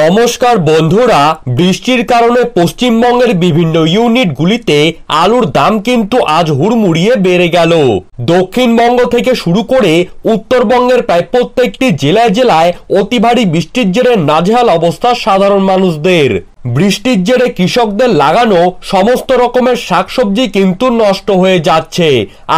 নমস্কার বন্ধুরা বৃষ্টির কারণে পশ্চিমবঙ্গের বিভিন্ন ইউনিটগুলিতে আলুর দাম কিন্তু আজ হুড়মুড়িয়ে বেড়ে গেল দক্ষিণবঙ্গ থেকে শুরু করে উত্তরবঙ্গের প্রায় প্রত্যেকটি জেলায় জেলায় অতি ভারী বৃষ্টির জেরে নাজেহাল অবস্থা সাধারণ মানুষদের বৃষ্টির জেরে কৃষকদের লাগানো সমস্ত রকমের শাকসবজি কিন্তু নষ্ট হয়ে যাচ্ছে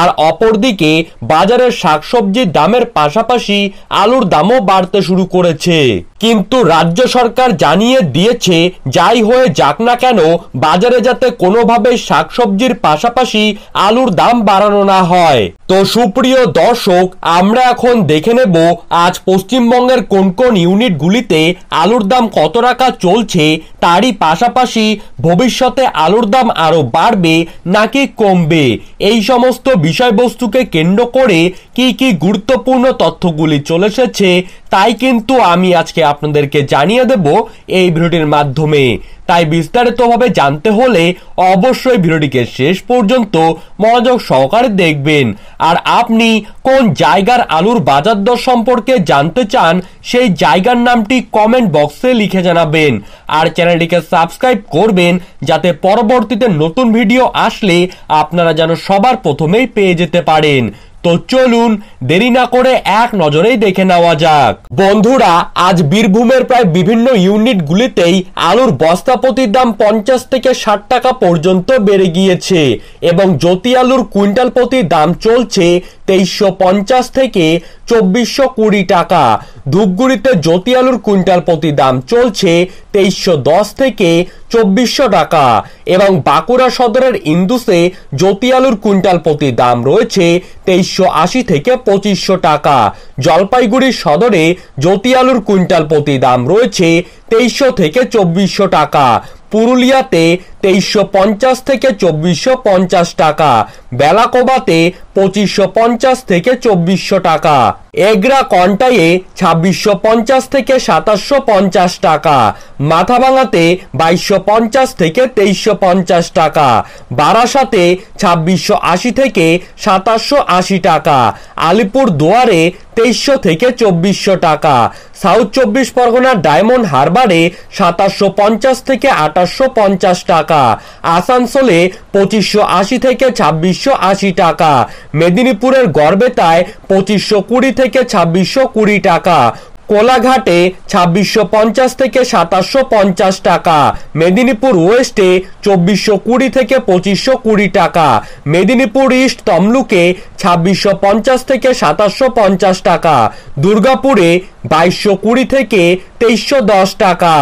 আর অপরদিকে বাজারের শাকসবজির দামের পাশাপাশি আলুর দামও বাড়তে শুরু করেছে কিন্তু রাজ্য সরকার জানিয়ে দিয়েছে যাই হয়ে যাক না কেন বাজারে যাতে কোনোভাবে শাকসবজির পাশাপাশি আলুর দাম বাড়ানো না হয় তো সুপ্রিয় দর্শক আমরা এখন দেখে নেব আজ পশ্চিমবঙ্গের কোন কোন ইউনিটগুলিতে আলুর দাম কত টাকা চলছে তারই পাশাপাশি ভবিষ্যতে আলুর দাম আরও বাড়বে নাকি কমবে এই সমস্ত বিষয়বস্তুকে কেন্দ্র করে কি কি গুরুত্বপূর্ণ তথ্যগুলি চলে এসেছে তাই কিন্তু আমি আজকে আপনাদেরকে জানিয়ে দেব এই ভিডিওটির মাধ্যমে তাই বিস্তারিতভাবে জানতে হলে অবশ্যই ভিডিওটিকে শেষ পর্যন্ত মনোযোগ সহকারে দেখবেন আর আপনি কোন জায়গার আলুর বাজার দর সম্পর্কে জানতে চান সেই জায়গার নামটি কমেন্ট বক্সে লিখে জানাবেন আর চ্যানেলটিকে সাবস্ক্রাইব করবেন যাতে পরবর্তীতে নতুন ভিডিও আসলে আপনারা যেন সবার প্রথমেই পেয়ে যেতে পারেন তো চলুন দেরি না করে এক নজরেই দেখে নেওয়া যাক বন্ধুরা আজ বীরভূমের প্রায় বিভিন্ন ইউনিটগুলিতেই আলুর বস্তা প্রতি দাম পঞ্চাশ থেকে ষাট টাকা পর্যন্ত বেড়ে গিয়েছে এবং জ্যোতি আলুর কুইন্টাল প্রতি দাম চলছে তেইশশো পঞ্চাশ থেকে চব্বিশশো কুড়ি টাকা ধূপগুড়িতে জ্যোতি আলুর কুইন্টাল প্রতি দাম চলছে তেইশশো দশ থেকে চব্বিশশো টাকা এবং বাঁকুড়া সদরের ইন্দুসে জ্যোতি আলুর কুইন্টাল প্রতি দাম রয়েছে তেইশশো আশি থেকে পঁচিশশো টাকা জলপাইগুড়ি সদরে জ্যোতি আলুর কুইন্টাল প্রতি দাম রয়েছে তেইশশো থেকে চব্বিশশো টাকা পুরুলিয়াতে তেইশশো পঞ্চাশ থেকে চব্বিশশো পঞ্চাশ টাকা বেলাকোবাতে পঁচিশশো পঞ্চাশ থেকে চব্বিশশো টাকা এগরা কন্টাইয়ে ছাব্বিশশো পঞ্চাশ থেকে সাতাশশো পঞ্চাশ টাকা মাথাভাঙাতে বাইশশো পঞ্চাশ থেকে তেইশশো পঞ্চাশ টাকা বারাসাতে ছাব্বিশশো আশি থেকে সাতাশশো আশি টাকা আলিপুর দুয়ারে তেইশশো থেকে চব্বিশশো টাকা সাউথ চব্বিশ পরগনার ডায়মন্ড হারবারে সাতাশশো পঞ্চাশ থেকে আটাশশো পঞ্চাশ টাকা আসানসোলে পঁচিশশো আশি থেকে ছাব্বিশশো আশি টাকা মেদিনীপুরের গড়বেতায় পঁচিশশো কুড়ি থেকে ছাব্বিশশো কুড়ি টাকা কোলাঘাটে ছাব্বিশশো পঞ্চাশ থেকে সাতাশশো পঞ্চাশ টাকা মেদিনীপুর ওয়েস্টে চব্বিশশো কুড়ি থেকে পঁচিশশো কুড়ি টাকা মেদিনীপুর ইস্ট তমলুকে ছাব্বিশশো পঞ্চাশ থেকে সাতাশশো পঞ্চাশ টাকা দুর্গাপুরে বাইশশো কুড়ি থেকে তেইশশো দশ টাকা